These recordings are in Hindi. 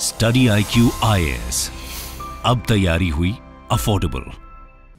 स्टडी आई क्यू अब तैयारी हुई अफोर्डेबल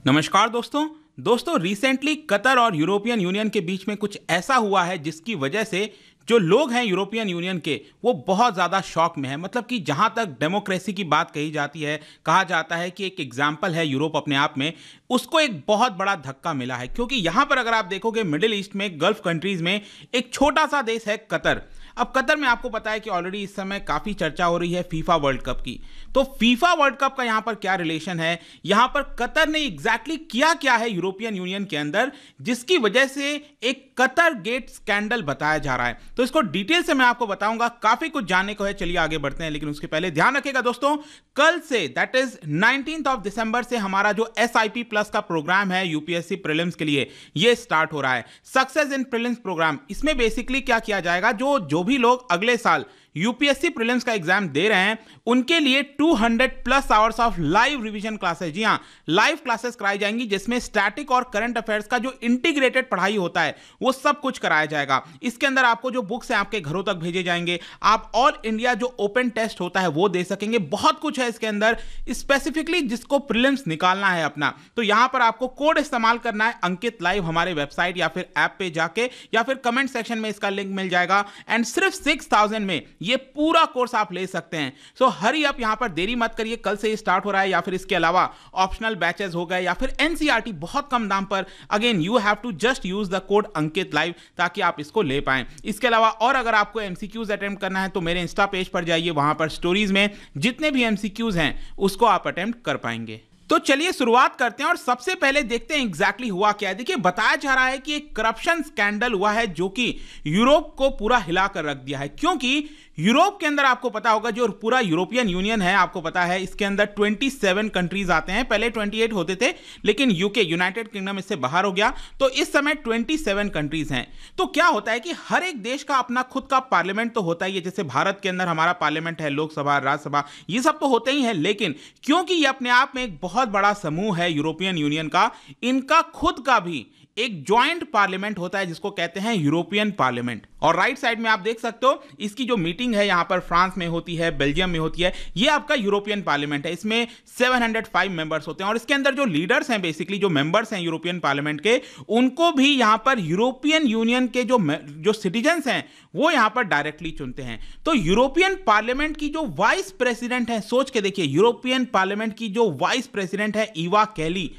नमस्कार दोस्तों दोस्तों रिसेंटली कतर और यूरोपियन यूनियन के बीच में कुछ ऐसा हुआ है जिसकी वजह से जो लोग हैं यूरोपियन यूनियन के वो बहुत ज़्यादा शौक में है मतलब कि जहाँ तक डेमोक्रेसी की बात कही जाती है कहा जाता है कि एक एग्जाम्पल है यूरोप अपने आप में उसको एक बहुत बड़ा धक्का मिला है क्योंकि यहाँ पर अगर आप देखोगे मिडिल ईस्ट में गल्फ कंट्रीज़ में एक छोटा सा देश है कतर अब कतर में आपको पता है कि ऑलरेडी इस समय काफ़ी चर्चा हो रही है फीफा वर्ल्ड कप की तो फीफा वर्ल्ड कप का यहाँ पर क्या रिलेशन है यहाँ पर कतर ने एग्जैक्टली exactly किया क्या है यूरोपियन यूनियन के अंदर जिसकी वजह से एक कतर गेट स्कैंडल बताया जा रहा है तो इसको डिटेल से मैं आपको बताऊंगा काफी कुछ जानने को है चलिए आगे बढ़ते हैं लेकिन उसके पहले ध्यान रखिएगा दोस्तों कल से that is nineteen of December से हमारा जो एस प्लस का प्रोग्राम है यूपीएससी प्रिलिम्स के लिए ये स्टार्ट हो रहा है सक्सेस इन प्रिलिम्स प्रोग्राम इसमें बेसिकली क्या किया जाएगा जो जो भी लोग अगले साल यूपीएससी प्रीलिम्स का एग्जाम दे रहे हैं उनके लिए 200 plus hours of live revision classes जी हाँ लाइव क्लासेस कराई जाएंगी जिसमें स्टैटिक और करंट अफेयर्स का जो इंटीग्रेटेड पढ़ाई होता है वो सब कुछ कराया जाएगा इसके अंदर आपको जो बुक्स हैं आपके घरों तक भेजे जाएंगे आप ऑल इंडिया जो ओपन टेस्ट होता है वो दे सकेंगे बहुत कुछ है इसके अंदर स्पेसिफिकली जिसको प्रिलिम्स निकालना है अपना तो यहां पर आपको कोड इस्तेमाल करना है अंकित लाइव हमारे वेबसाइट या फिर ऐप पे जाके या फिर कमेंट सेक्शन में इसका लिंक मिल जाएगा एंड सिर्फ सिक्स में ये पूरा कोर्स आप ले सकते हैं सो हरी आप यहां पर देरी मत करिए कल से ही स्टार्ट हो रहा है या फिर इसके अलावा ऑप्शनल बैचेस हो गए या फिर एनसीआरटी e बहुत कम दाम पर again you have to just use the code Ankit live ताकि आप इसको ले पाए इसके अलावा और अगर आपको एमसीक्यूज अटेम्प्ट करना है तो मेरे इंस्टा पेज पर जाइए वहां पर स्टोरीज में जितने भी एमसीक्यूज हैं उसको आप अटेम्प्ट कर पाएंगे तो चलिए शुरुआत करते हैं और सबसे पहले देखते हैं एग्जैक्टली exactly हुआ क्या है देखिए बताया जा रहा है कि एक करप्शन स्कैंडल हुआ है जो कि यूरोप को पूरा हिला कर रख दिया है क्योंकि यूरोप के अंदर आपको पता होगा जो पूरा यूरोपियन यूनियन है आपको पता है इसके अंदर 27 कंट्रीज आते हैं पहले 28 होते थे लेकिन यूके यूनाइटेड किंगडम इससे बाहर हो गया तो इस समय 27 कंट्रीज हैं तो क्या होता है कि हर एक देश का अपना खुद का पार्लियामेंट तो होता ही है जैसे भारत के अंदर हमारा पार्लियामेंट है लोकसभा राज्यसभा ये सब तो होते ही है लेकिन क्योंकि ये अपने आप में एक बहुत बड़ा समूह है यूरोपियन यूनियन का इनका खुद का भी एक ज्वाइंट पार्लियामेंट होता है जिसको कहते हैं यूरोपियन पार्लियामेंट और राइट साइड में आप देख सकते हो इसकी जो मीटिंग है यहां पर फ्रांस में होती है बेल्जियम में होती है ये आपका यूरोपियन पार्लियामेंट है इसमें 705 मेंबर्स होते हैं और इसके अंदर जो लीडर्स हैं बेसिकली जो मेंबर्स हैं यूरोपियन पार्लियामेंट के उनको भी यहां पर यूरोपियन यूनियन के जो जो सिटीजन्स हैं वो यहां पर डायरेक्टली चुनते हैं तो यूरोपियन पार्लियामेंट की जो वाइस प्रेसिडेंट है सोच के देखिए यूरोपियन पार्लियामेंट की जो वाइस प्रेसिडेंट है ईवा कैली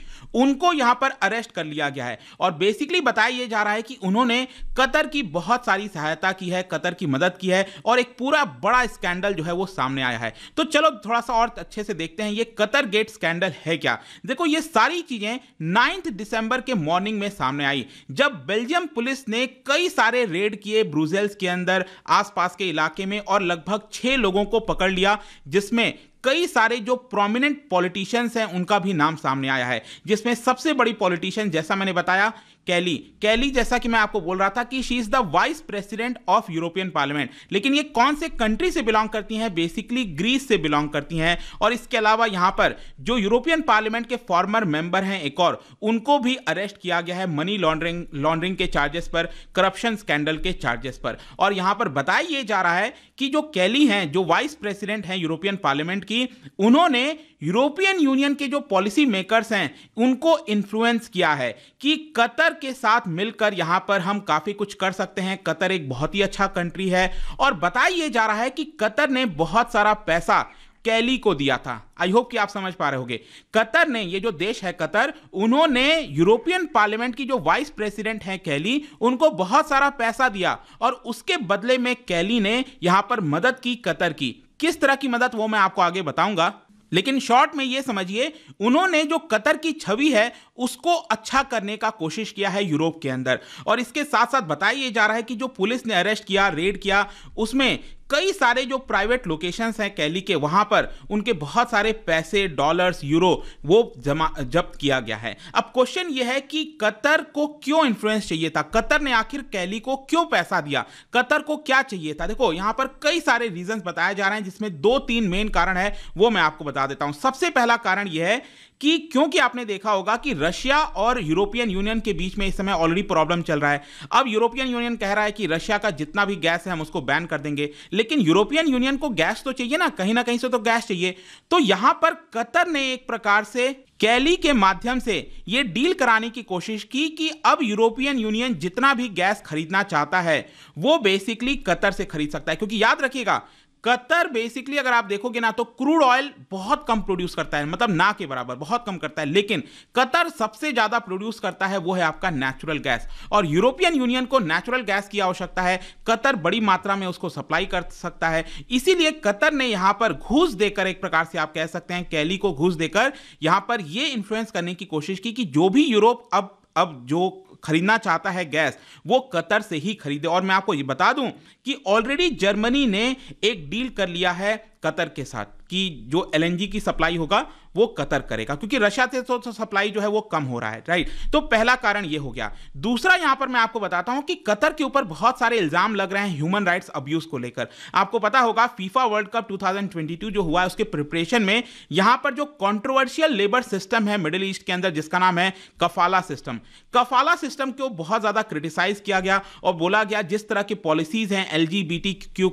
उनको यहां पर अरेस्ट कर लिया गया है और बेसिकली बताया जा रहा है कि उन्होंने कतर की बहुत सारी सहायता की है कतर की मदद की है और एक पूरा बड़ा स्कैंडल जो है वो सामने आया है तो चलो थोड़ा सा और अच्छे से देखते हैं ये कतर गेट स्कैंडल है क्या देखो ये सारी चीजें नाइन्थ दिसंबर के मॉर्निंग में सामने आई जब बेल्जियम पुलिस ने कई सारे रेड किए ब्रुजेल्स के अंदर आसपास के इलाके में और लगभग छह लोगों को पकड़ लिया जिसमें कई सारे जो प्रोमिनेंट पॉलिटिशियंस हैं उनका भी नाम सामने आया है जिसमें सबसे बड़ी पॉलिटिशियन जैसा मैंने बताया कैली कैली जैसा कि मैं आपको बोल रहा था कि she is the vice president of European Parliament लेकिन ये कौन से कंट्री से बिलोंग करती हैं बेसिकली ग्रीस से बिलोंग करती हैं और इसके अलावा यहां पर जो यूरोपियन पार्लियामेंट के फॉर्मर मेंबर हैं एक और उनको भी अरेस्ट किया गया है मनी लॉन्ड्रिंग लॉन्ड्रिंग के चार्जेस पर करप्शन स्कैंडल के चार्जेस पर और यहां पर बताया जा रहा है कि जो कैली हैं जो वाइस प्रेसिडेंट हैं यूरोपियन पार्लियामेंट की कि उन्होंने यूरोपियन यूनियन के जो पॉलिसी मेकर्स हैं उनको इन्फ्लुएंस किया है कि कतर के साथ मिलकर यहाँ पर हम काफ़ी कुछ कर सकते हैं कतर एक बहुत ही अच्छा कंट्री है और बताया जा रहा है कि कतर ने बहुत सारा पैसा कैली को दिया था आई होप कि आप समझ पा रहे होंगे कतर ने ये जो देश है कतर उन्होंने यूरोपियन पार्लियामेंट की जो वाइस प्रेसिडेंट है कैली उनको बहुत सारा पैसा दिया और उसके बदले में कैली ने यहां पर मदद की कतर की किस तरह की मदद वो मैं आपको आगे बताऊंगा लेकिन शॉर्ट में ये समझिए उन्होंने जो कतर की छवि है उसको अच्छा करने का कोशिश किया है यूरोप के अंदर और इसके साथ साथ बताया जा रहा है कि जो पुलिस ने अरेस्ट किया रेड किया उसमें कई सारे जो प्राइवेट लोकेशंस हैं कैली के वहाँ पर उनके बहुत सारे पैसे डॉलर्स यूरो वो जमा जब्त किया गया है अब क्वेश्चन ये है कि कतर को क्यों इन्फ्लुएंस चाहिए था कतर ने आखिर कैली को क्यों पैसा दिया कतर को क्या चाहिए था देखो यहाँ पर कई सारे रीजंस बताए जा रहे हैं जिसमें दो तीन मेन कारण है वो मैं आपको बता देता हूँ सबसे पहला कारण यह है कि क्योंकि आपने देखा होगा कि रशिया और यूरोपियन यूनियन के बीच में इस समय ऑलरेडी प्रॉब्लम चल रहा है अब यूरोपियन यूनियन कह रहा है कि रशिया का जितना भी गैस है हम उसको बैन कर देंगे लेकिन यूरोपियन यूनियन को गैस तो चाहिए ना कहीं ना कहीं से तो गैस चाहिए तो यहां पर कतर ने एक प्रकार से कैली के माध्यम से ये डील कराने की कोशिश की कि अब यूरोपियन यूनियन जितना भी गैस खरीदना चाहता है वो बेसिकली कतर से खरीद सकता है क्योंकि याद रखिएगा कतर बेसिकली अगर आप देखोगे ना तो क्रूड ऑयल बहुत कम प्रोड्यूस करता है मतलब ना के बराबर बहुत कम करता है लेकिन कतर सबसे ज्यादा प्रोड्यूस करता है वो है आपका नेचुरल गैस और यूरोपियन यूनियन को नेचुरल गैस की आवश्यकता है कतर बड़ी मात्रा में उसको सप्लाई कर सकता है इसीलिए कतर ने यहां पर घूस देकर एक प्रकार से आप कह सकते हैं कैली को घूस देकर यहां पर यह इन्फ्लुएंस करने की कोशिश की कि जो भी यूरोप अब अब जो खरीदना चाहता है गैस वो कतर से ही खरीदे और मैं आपको ये बता दूं कि ऑलरेडी जर्मनी ने एक डील कर लिया है कतर के साथ कि जो एल की सप्लाई होगा वो कतर करेगा क्योंकि रशिया से तो सप्लाई तो जो है वो कम हो रहा है राइट तो पहला कारण ये हो गया दूसरा यहां पर मैं आपको बताता हूं कि कतर के ऊपर बहुत सारे इल्जाम लग रहे हैं ह्यूमन राइट्स अब्यूज को लेकर आपको पता होगा फीफा वर्ल्ड कप 2022 जो हुआ है उसके प्रिपरेशन में यहां पर जो कॉन्ट्रोवर्शियल लेबर सिस्टम है मिडिल ईस्ट के अंदर जिसका नाम है कफाला सिस्टम कफाला सिस्टम को बहुत ज्यादा क्रिटिसाइज किया गया और बोला गया जिस तरह की पॉलिसीज हैं एल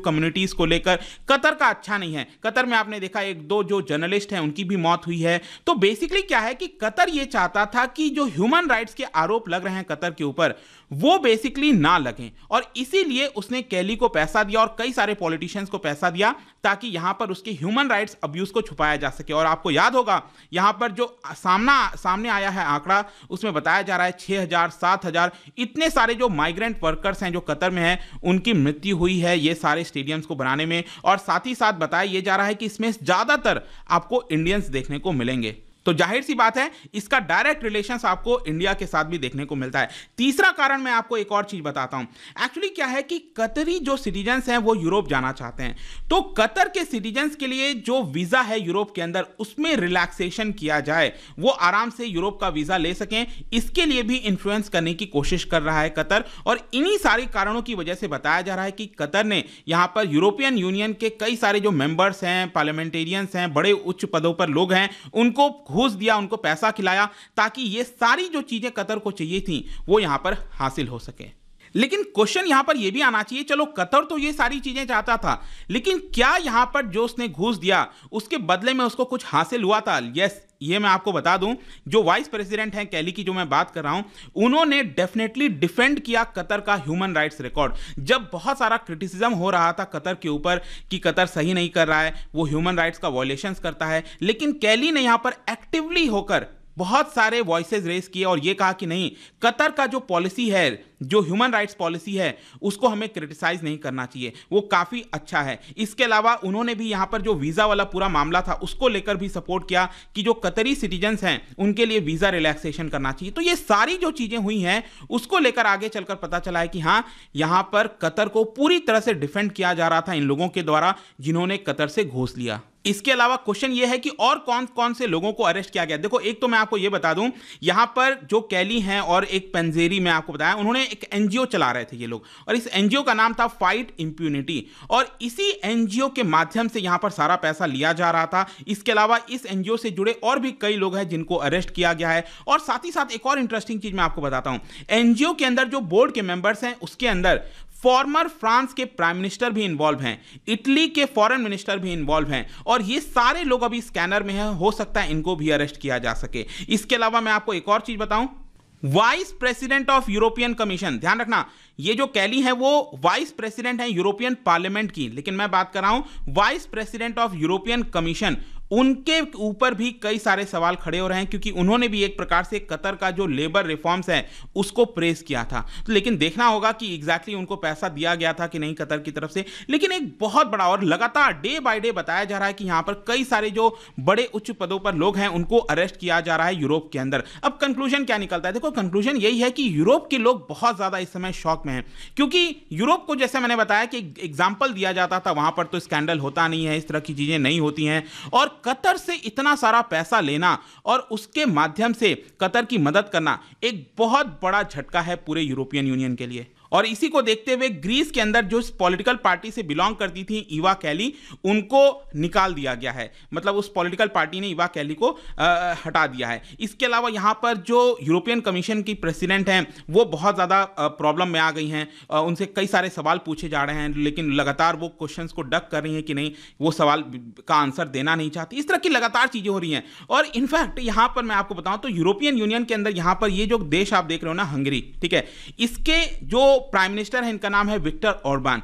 कम्युनिटीज को लेकर कतर का अच्छा नहीं है हैं कतर में आपने देखा एक दो जो जर्नलिस्ट हैं उनकी भी मौत हुई है तो बेसिकली क्या है कि कतर ये चाहता था कि जो ह्यूमन राइट्स के आरोप लग रहे हैं कतर के ऊपर वो बेसिकली ना लगें और इसीलिए उसने कैली को पैसा दिया और कई सारे पॉलिटिशियंस को पैसा दिया ताकि यहां पर उसके ह्यूमन राइट्स अब्यूज को छुपाया जा सके और आपको याद होगा यहां पर जो सामना सामने आया है आंकड़ा उसमें बताया जा रहा है छह हज़ार सात हज़ार इतने सारे जो माइग्रेंट वर्कर्स हैं जो कतर में हैं उनकी मृत्यु हुई है ये सारे स्टेडियम्स को बनाने में और साथ ही साथ बताया बताया ये जा रहा है कि इसमें ज़्यादातर आपको इंडियंस देखने को मिलेंगे तो जाहिर सी बात है इसका डायरेक्ट रिलेशन आपको इंडिया के साथ भी देखने को मिलता है तीसरा कारण मैं आपको एक और चीज बताता हूं एक्चुअली क्या है कि कतरी जो सिटीजन्स हैं वो यूरोप जाना चाहते हैं तो कतर के सिटीजन्स के लिए जो वीजा है यूरोप के अंदर उसमें रिलैक्सेशन किया जाए वो आराम से यूरोप का वीजा ले सकें इसके लिए भी इन्फ्लुएंस करने की कोशिश कर रहा है कतर और इन्हीं सारे कारणों की वजह से बताया जा रहा है कि कतर ने यहां पर यूरोपियन यूनियन के कई सारे जो मेंबर्स हैं पार्लियामेंटेरियंस हैं बड़े उच्च पदों पर लोग हैं उनको घूस दिया उनको पैसा खिलाया ताकि ये सारी जो चीज़ें कतर को चाहिए थी वो यहाँ पर हासिल हो सके लेकिन क्वेश्चन यहां पर यह भी आना चाहिए चलो कतर तो ये सारी चीजें चाहता था लेकिन क्या यहां पर जो उसने घूस दिया उसके बदले में उसको कुछ हासिल हुआ था यस ये मैं आपको बता दूं जो वाइस प्रेसिडेंट हैं कैली की जो मैं बात कर रहा हूं उन्होंने डेफिनेटली डिफेंड किया कतर का ह्यूमन राइट्स रिकॉर्ड जब बहुत सारा क्रिटिसिज्म हो रहा था कतर के ऊपर कि कतर सही नहीं कर रहा है वो ह्यूमन राइट्स का वॉयलेशन करता है लेकिन कैली ने यहां पर एक्टिवली होकर बहुत सारे वॉइसेज रेस किए और ये कहा कि नहीं कतर का जो पॉलिसी है जो ह्यूमन राइट्स पॉलिसी है उसको हमें क्रिटिसाइज नहीं करना चाहिए वो काफ़ी अच्छा है इसके अलावा उन्होंने भी यहाँ पर जो वीज़ा वाला पूरा मामला था उसको लेकर भी सपोर्ट किया कि जो कतरी सिटीजन्स हैं उनके लिए वीज़ा रिलैक्सेशन करना चाहिए तो ये सारी जो चीज़ें हुई हैं उसको लेकर आगे चलकर पता चला है कि हाँ यहाँ पर कतर को पूरी तरह से डिफेंड किया जा रहा था इन लोगों के द्वारा जिन्होंने कतर से घोस लिया इसके अलावा क्वेश्चन ये है कि और कौन कौन से लोगों को अरेस्ट किया गया देखो एक तो मैं आपको ये बता दूं यहां पर जो कैली हैं और एक पेंजेरी में आपको बताया उन्होंने एक एनजीओ चला रहे थे ये लोग और इस एनजीओ का नाम था फाइट इम्प्यूनिटी और इसी एनजीओ के माध्यम से यहां पर सारा पैसा लिया जा रहा था इसके अलावा इस एनजीओ से जुड़े और भी कई लोग हैं जिनको अरेस्ट किया गया है और साथ ही साथ एक और इंटरेस्टिंग चीज मैं आपको बताता हूं एनजीओ के अंदर जो बोर्ड के मेंबर्स हैं उसके अंदर फॉर्मर फ्रांस के प्राइम मिनिस्टर भी इन्वॉल्व हैं इटली के फॉरेन मिनिस्टर भी इन्वॉल्व हैं और ये सारे लोग अभी स्कैनर में हैं हो सकता है इनको भी अरेस्ट किया जा सके इसके अलावा मैं आपको एक और चीज़ बताऊं vice president of European Commission ध्यान रखना ये जो कैली है वो वाइस प्रेसिडेंट है यूरोपियन पार्लियामेंट की लेकिन मैं बात कर रहा हूं vice president of European Commission उनके ऊपर भी कई सारे सवाल खड़े हो रहे हैं क्योंकि उन्होंने भी एक प्रकार से कतर का जो लेबर रिफॉर्म्स है उसको प्रेस किया था तो लेकिन देखना होगा कि एग्जैक्टली उनको पैसा दिया गया था कि नहीं कतर की तरफ से लेकिन एक बहुत बड़ा और लगातार डे बाय डे बताया जा रहा है कि यहां पर कई सारे जो बड़े उच्च पदों पर लोग हैं उनको अरेस्ट किया जा रहा है यूरोप के अंदर अब कंक्लूजन क्या निकलता है देखो कंक्लूजन यही है कि यूरोप के लोग बहुत ज़्यादा इस समय शौक में हैं क्योंकि यूरोप को जैसे मैंने बताया कि एग्जाम्पल दिया जाता था वहां पर तो स्कैंडल होता नहीं है इस तरह की चीज़ें नहीं होती हैं और कतर से इतना सारा पैसा लेना और उसके माध्यम से कतर की मदद करना एक बहुत बड़ा झटका है पूरे यूरोपियन यूनियन के लिए और इसी को देखते हुए ग्रीस के अंदर जो पॉलिटिकल पार्टी से बिलोंग करती थी ईवा कैली उनको निकाल दिया गया है मतलब उस पॉलिटिकल पार्टी ने ईवा कैली को आ, हटा दिया है इसके अलावा यहाँ पर जो यूरोपियन कमीशन की प्रेसिडेंट हैं वो बहुत ज़्यादा प्रॉब्लम में आ गई हैं उनसे कई सारे सवाल पूछे जा रहे हैं लेकिन लगातार वो क्वेश्चन को डक कर रही हैं कि नहीं वो सवाल का आंसर देना नहीं चाहती इस तरह की लगातार चीज़ें हो रही हैं और इनफैक्ट यहाँ पर मैं आपको बताऊँ तो यूरोपियन यूनियन के अंदर यहाँ पर ये जो देश आप देख रहे हो ना हंगरी ठीक है इसके जो प्राइम मिनिस्टर है इनका नाम है विक्टर ऑर्बान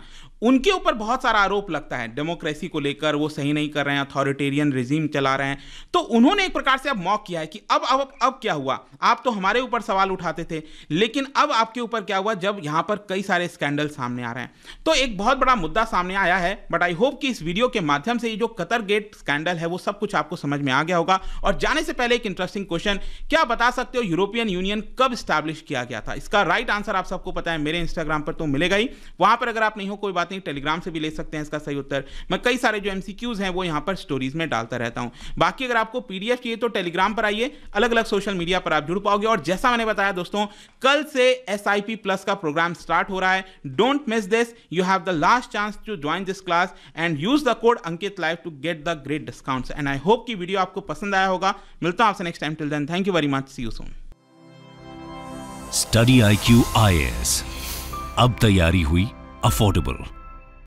उनके ऊपर बहुत सारा आरोप लगता है डेमोक्रेसी को लेकर वो सही नहीं कर रहे हैं अथॉरिटेरियन रिजीम चला रहे हैं तो उन्होंने एक प्रकार से अब मॉक किया है कि अब अब अब क्या हुआ आप तो हमारे ऊपर सवाल उठाते थे लेकिन अब आपके ऊपर क्या हुआ जब यहाँ पर कई सारे स्कैंडल सामने आ रहे हैं तो एक बहुत बड़ा मुद्दा सामने आया है बट आई होप कि इस वीडियो के माध्यम से ये जो कतर गेट स्कैंडल है वो सब कुछ आपको समझ में आ गया होगा और जाने से पहले एक इंटरेस्टिंग क्वेश्चन क्या बता सकते हो यूरोपियन यूनियन कब स्टैब्लिश किया गया था इसका राइट आंसर आप सबको पता है मेरे इंस्टाग्राम पर तो मिलेगा ही वहां पर अगर आप नहीं हो कोई बात बात नहीं टेलीग्राम से भी ले सकते हैं इसका सही उत्तर मैं कई सारे जो एमसीक्यूज हैं वो यहाँ पर स्टोरीज में डालता रहता हूँ बाकी अगर आपको पीडीएफ चाहिए तो टेलीग्राम पर आइए अलग अलग सोशल मीडिया पर आप जुड़ पाओगे और जैसा मैंने बताया दोस्तों कल से एस प्लस का प्रोग्राम स्टार्ट हो रहा है don't miss this you have the last chance to join this class and use the code Ankit live to get the great discounts and I hope की वीडियो आपको पसंद आया होगा मिलता हूं आपसे next time till then thank you very much see you soon study I Q I S अब तैयारी हुई अफोर्डेबल